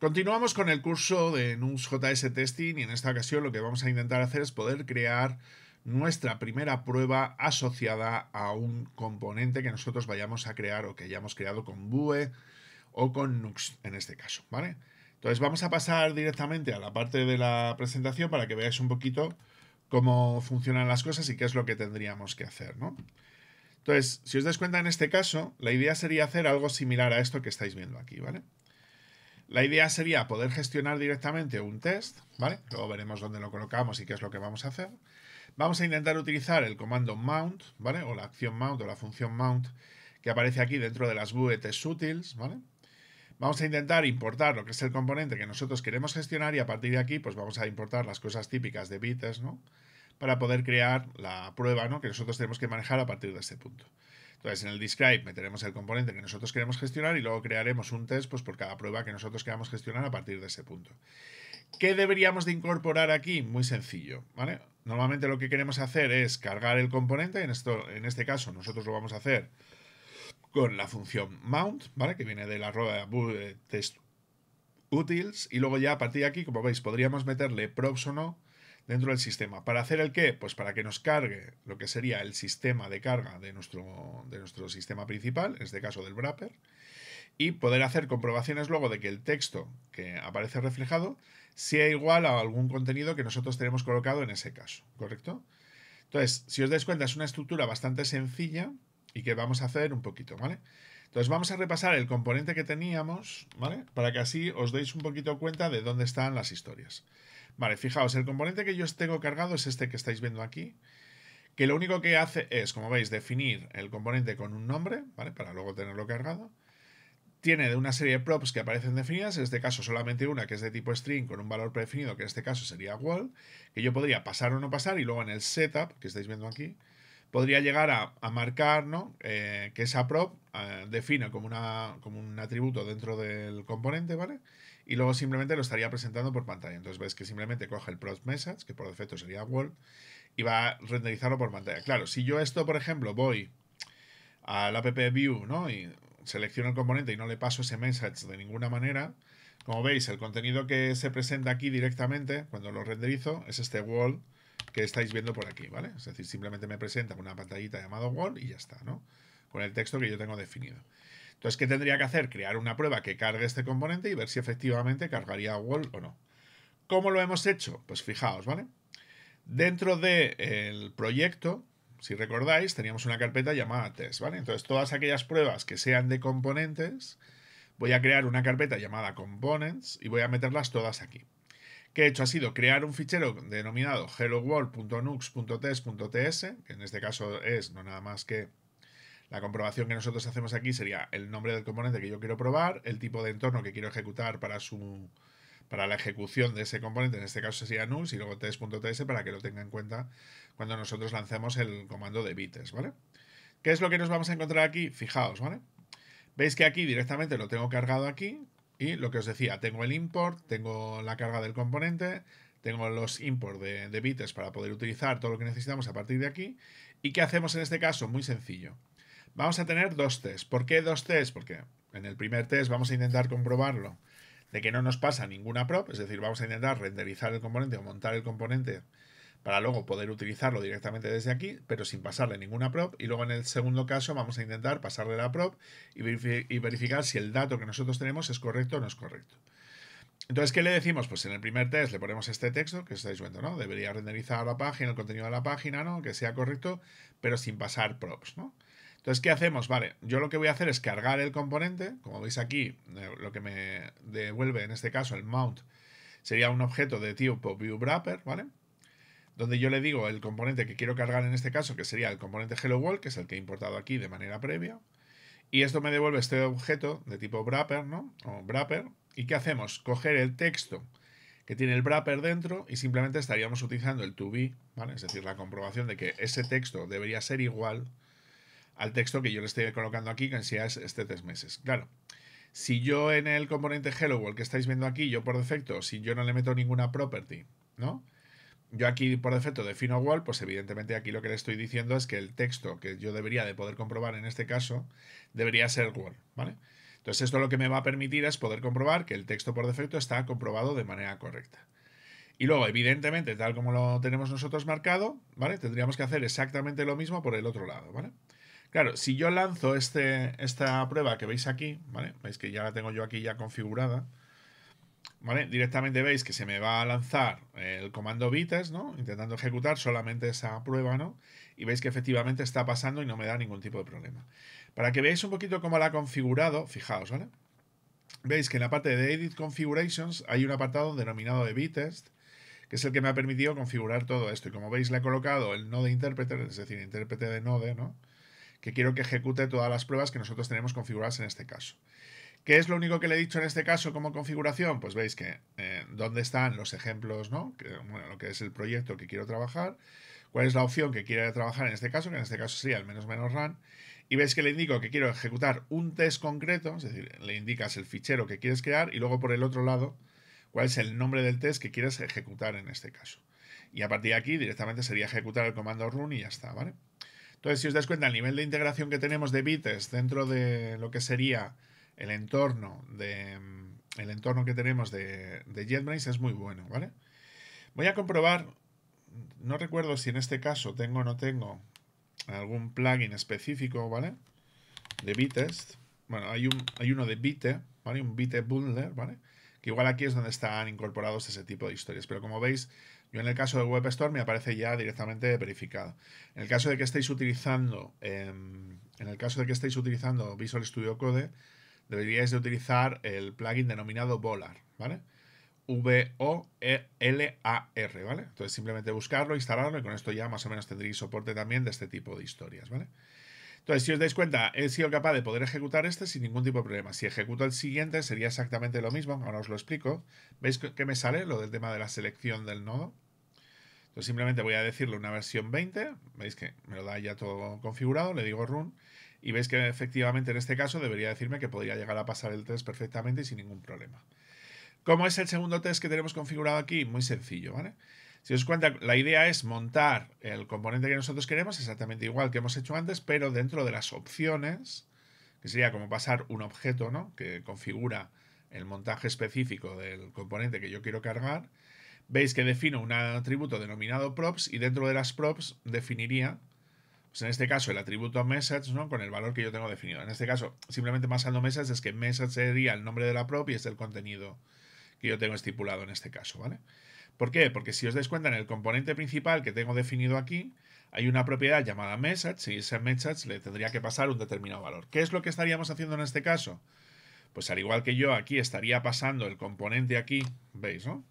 Continuamos con el curso de NUS JS Testing y en esta ocasión lo que vamos a intentar hacer es poder crear nuestra primera prueba asociada a un componente que nosotros vayamos a crear o que hayamos creado con Vue o con Nux en este caso, ¿vale? Entonces vamos a pasar directamente a la parte de la presentación para que veáis un poquito cómo funcionan las cosas y qué es lo que tendríamos que hacer, ¿no? Entonces, si os dais cuenta en este caso, la idea sería hacer algo similar a esto que estáis viendo aquí, ¿vale? vale la idea sería poder gestionar directamente un test, ¿vale? Luego veremos dónde lo colocamos y qué es lo que vamos a hacer. Vamos a intentar utilizar el comando mount, ¿vale? O la acción mount o la función mount que aparece aquí dentro de las VTs utils, ¿vale? Vamos a intentar importar lo que es el componente que nosotros queremos gestionar y a partir de aquí pues vamos a importar las cosas típicas de bits, ¿no? Para poder crear la prueba, ¿no? Que nosotros tenemos que manejar a partir de este punto. Entonces, en el describe meteremos el componente que nosotros queremos gestionar y luego crearemos un test pues, por cada prueba que nosotros queramos gestionar a partir de ese punto. ¿Qué deberíamos de incorporar aquí? Muy sencillo, ¿vale? Normalmente lo que queremos hacer es cargar el componente, en, esto, en este caso nosotros lo vamos a hacer con la función mount, ¿vale? Que viene de la rueda test y luego ya a partir de aquí, como veis, podríamos meterle props o no dentro del sistema. ¿Para hacer el qué? Pues para que nos cargue lo que sería el sistema de carga de nuestro, sistema principal, en este caso del wrapper, y poder hacer comprobaciones luego de que el texto que aparece reflejado sea igual a algún contenido que nosotros tenemos colocado en ese caso, ¿correcto? Entonces, si os dais cuenta, es una estructura bastante sencilla y que vamos a hacer un poquito, ¿vale? Entonces vamos a repasar el componente que teníamos, ¿vale? Para que así os deis un poquito cuenta de dónde están las historias. Vale, fijaos, el componente que yo tengo cargado es este que estáis viendo aquí, que lo único que hace es, como veis, definir el componente con un nombre, ¿vale? Para luego tenerlo cargado. Tiene de una serie de props que aparecen definidas, en este caso solamente una que es de tipo string con un valor predefinido, que en este caso sería wall, que yo podría pasar o no pasar y luego en el setup, que estáis viendo aquí, podría llegar a, marcar eh, que esa prop eh, defina como, una, como un atributo dentro del componente, ¿vale? vale y luego simplemente lo estaría presentando por pantalla. Entonces ves que simplemente coge el prompt message, que por defecto sería wall y va a renderizarlo por pantalla. Claro, si yo esto, por ejemplo, voy al app view, ¿no? Y selecciono el componente y no le paso ese message de ninguna manera, como veis, el contenido que se presenta aquí directamente, cuando lo renderizo, es este wall que estáis viendo por aquí, ¿vale? Es decir, simplemente me presenta una pantallita llamada wall y ya está, ¿no? Con el texto que yo tengo definido. Entonces, ¿qué tendría que hacer? Crear una prueba que cargue este componente y ver si efectivamente cargaría wall o no. ¿Cómo lo hemos hecho? Pues fijaos, ¿vale? Dentro del eh, el proyecto, si recordáis, teníamos una carpeta llamada test, ¿vale? Entonces, todas aquellas pruebas que sean de componentes, voy a crear una carpeta llamada components y voy a meterlas todas aquí. ¿Qué he hecho ha sido crear un fichero denominado hello-world.nux.test.ts, que en este caso es no nada más que la comprobación que nosotros hacemos aquí sería el nombre del componente que yo quiero probar, el tipo de entorno que quiero ejecutar para su para la ejecución de ese componente, en este caso sería nulls, y luego test.ts para que lo tenga en cuenta cuando nosotros lancemos el comando de bites, ¿vale? ¿Qué es lo que nos vamos a encontrar aquí? Fijaos, ¿vale? Veis que aquí directamente lo tengo cargado aquí, y lo que os decía, tengo el import, tengo la carga del componente, tengo los import de, de bites para poder utilizar todo lo que necesitamos a partir de aquí. ¿Y qué hacemos en este caso? Muy sencillo. Vamos a tener dos tests. ¿Por qué dos tests? Porque en el primer test vamos a intentar comprobarlo de que no nos pasa ninguna prop, es decir, vamos a intentar renderizar el componente o montar el componente para luego poder utilizarlo directamente desde aquí, pero sin pasarle ninguna prop. Y luego en el segundo caso vamos a intentar pasarle la prop y, verificar si el dato que nosotros tenemos es correcto o no es correcto. Entonces, ¿qué le decimos? Pues en el primer test le ponemos este texto que estáis viendo, ¿no? Debería renderizar la página, el contenido de la página, ¿no? Que sea correcto, pero sin pasar props, ¿no? Entonces, ¿qué hacemos? Vale, yo lo que voy a hacer es cargar el componente. Como veis aquí, eh, lo que me devuelve en este caso el mount sería un objeto de tipo viewWrapper, ¿vale? Donde yo le digo el componente que quiero cargar en este caso, que sería el componente hello world, que es el que he importado aquí de manera previa. Y esto me devuelve este objeto de tipo wrapper, ¿no? O wrapper. ¿Y qué hacemos? Coger el texto que tiene el wrapper dentro y simplemente estaríamos utilizando el to be, ¿vale? Es decir, la comprobación de que ese texto debería ser igual al texto que yo le estoy colocando aquí, que en es este tres meses. Claro, si yo en el componente hello world que estáis viendo aquí, yo por defecto, si yo no le meto ninguna property, ¿no? Yo aquí por defecto defino wall, pues evidentemente aquí lo que le estoy diciendo es que el texto que yo debería de poder comprobar en este caso debería ser wall, ¿vale? Entonces esto lo que me va a permitir es poder comprobar que el texto por defecto está comprobado de manera correcta. Y luego, evidentemente, tal como lo tenemos nosotros marcado, ¿vale? Tendríamos que hacer exactamente lo mismo por el otro lado, ¿vale? vale Claro, si yo lanzo este, esta prueba que veis aquí, ¿vale? Veis que ya la tengo yo aquí ya configurada, ¿vale? Directamente veis que se me va a lanzar el comando btest, ¿no? Intentando ejecutar solamente esa prueba, ¿no? Y veis que efectivamente está pasando y no me da ningún tipo de problema. Para que veáis un poquito cómo la ha configurado, fijaos, ¿vale? Veis que en la parte de Edit Configurations hay un apartado denominado de B-Test, que es el que me ha permitido configurar todo esto. Y como veis, le he colocado el node interpreter, es decir, intérprete de node, ¿no? que quiero que ejecute todas las pruebas que nosotros tenemos configuradas en este caso. ¿Qué es lo único que le he dicho en este caso como configuración? Pues veis que eh, dónde están los ejemplos, ¿no? lo que es el proyecto que quiero trabajar, cuál es la opción que quiero trabajar en este caso, que en este caso sería el menos menos run, y veis que le indico que quiero ejecutar un test concreto, es decir, le indicas el fichero que quieres crear y luego por el otro lado cuál es el nombre del test que quieres ejecutar en este caso. Y a partir de aquí directamente sería ejecutar el comando run y ya está, ¿vale? Entonces, si os das cuenta, el nivel de integración que tenemos de bits dentro de lo que sería el entorno de mm, el entorno que tenemos de, de JetBrains es muy bueno, ¿vale? Voy a comprobar, no recuerdo si en este caso tengo o no tengo algún plugin específico, ¿vale? De Bitest. Bueno, hay, un, hay uno de Bite, ¿vale? Un Bite Bundler, ¿vale? Que igual aquí es donde están incorporados ese tipo de historias. Pero como veis, yo en el caso de Web Store me aparece ya directamente verificado. En el caso de que estéis utilizando, em, en el caso de que estéis utilizando Visual Studio Code, deberíais de utilizar el plugin denominado Volar, ¿vale? V-O-L-A-R, e ¿vale? Entonces simplemente buscarlo, instalarlo y con esto ya más o menos tendréis soporte también de este tipo de historias, ¿vale? Entonces, si os dais cuenta, he sido capaz de poder ejecutar este sin ningún tipo de problema. Si ejecuto el siguiente, sería exactamente lo mismo. Ahora os lo explico. ¿Veis que me sale lo del tema de la selección del nodo? Entonces, simplemente voy a decirle una versión 20. Veis que me lo da ya todo configurado. Le digo run. Y veis que efectivamente en este caso debería decirme que podría llegar a pasar el test perfectamente y sin ningún problema. ¿Cómo es el segundo test que tenemos configurado aquí? Muy sencillo, ¿vale? Si os cuenta, la idea es montar el componente que nosotros queremos exactamente igual que hemos hecho antes, pero dentro de las opciones, que sería como pasar un objeto ¿no? que configura el montaje específico del componente que yo quiero cargar, veis que defino un atributo denominado props y dentro de las props definiría, pues en este caso, el atributo message ¿no? con el valor que yo tengo definido. En este caso, simplemente pasando message es que message sería el nombre de la prop y es el contenido que yo tengo estipulado en este caso, ¿vale? ¿Por qué? Porque si os dais cuenta, en el componente principal que tengo definido aquí, hay una propiedad llamada message y ese message le tendría que pasar un determinado valor. ¿Qué es lo que estaríamos haciendo en este caso? Pues al igual que yo aquí estaría pasando el componente aquí, ¿veis, no?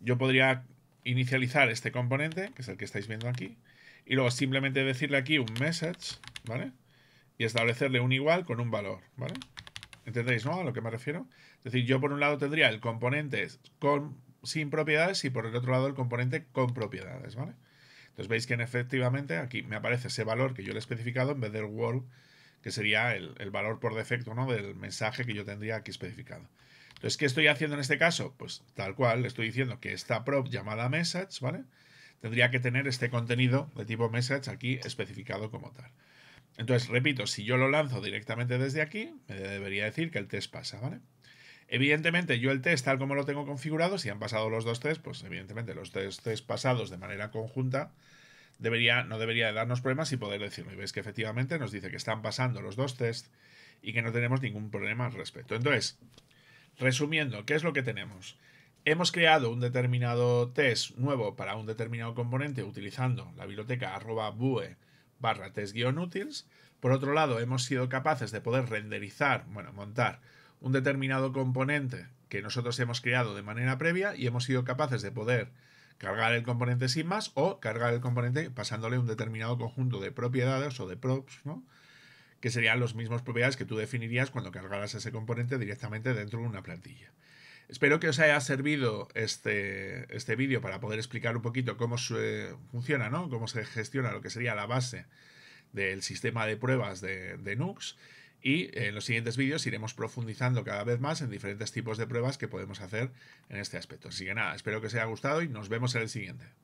Yo podría inicializar este componente, que es el que estáis viendo aquí, y luego simplemente decirle aquí un message, ¿vale? Y establecerle un igual con un valor, ¿vale? vale ¿Entendéis, no? A lo que me refiero. Es decir, yo por un lado tendría el componente con, sin propiedades y por el otro lado el componente con propiedades, ¿vale? Entonces veis que efectivamente aquí me aparece ese valor que yo le he especificado en vez del world, que sería el, valor por defecto, ¿no? Del mensaje que yo tendría aquí especificado. Entonces, ¿qué estoy haciendo en este caso? Pues tal cual, le estoy diciendo que esta prop llamada message, ¿vale? Tendría que tener este contenido de tipo message aquí especificado como tal. Entonces, repito, si yo lo lanzo directamente desde aquí, me debería decir que el test pasa, ¿vale? Evidentemente, yo el test, tal como lo tengo configurado, si han pasado los dos tests, pues evidentemente los tres test pasados de manera conjunta debería, no debería darnos problemas y poder decirlo. Y veis que efectivamente nos dice que están pasando los dos tests y que no tenemos ningún problema al respecto. Entonces, resumiendo, ¿qué es lo que tenemos? Hemos creado un determinado test nuevo para un determinado componente utilizando la biblioteca arroba bue barra test-utils. Por otro lado, hemos sido capaces de poder renderizar, bueno, montar un determinado componente que nosotros hemos creado de manera previa y hemos sido capaces de poder cargar el componente sin más o cargar el componente pasándole un determinado conjunto de propiedades o de props, ¿no? que serían los mismos propiedades que tú definirías cuando cargaras ese componente directamente dentro de una plantilla. Espero que os haya servido este, este vídeo para poder explicar un poquito cómo funciona, ¿no? cómo se gestiona lo que sería la base del sistema de pruebas de, de Nux. Y en los siguientes vídeos iremos profundizando cada vez más en diferentes tipos de pruebas que podemos hacer en este aspecto. Así que nada, espero que os haya gustado y nos vemos en el siguiente.